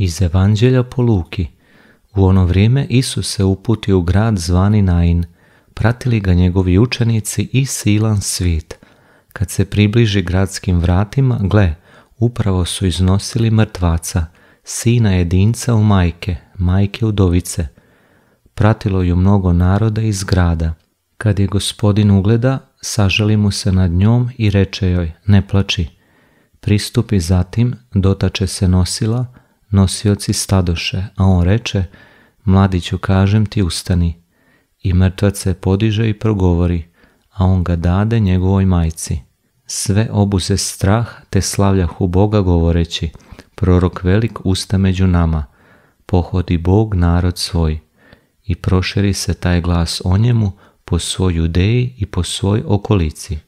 Iz Evanđelja po Luki. U ono vrijeme Isus se uputio u grad zvani Nain, pratili ga njegovi učenici i silan svit. Kad se približi gradskim vratima, gle, upravo su iznosili mrtvaca, sina jedinca u majke, majke udovice. Pratilo ju mnogo naroda iz grada. Kad je gospodin ugleda, saželi mu se nad njom i reče joj, ne plači. Pristupi zatim, dotače se nosila, nosioci stadoše, a on reče, mladiću kažem ti ustani. I mrtvac se podiže i progovori, a on ga dade njegovoj majci. Sve obuze strah te slavljahu Boga govoreći, prorok velik usta među nama, pohodi Bog narod svoj. I proširi se taj glas o njemu po svoj judeji i po svoj okolici.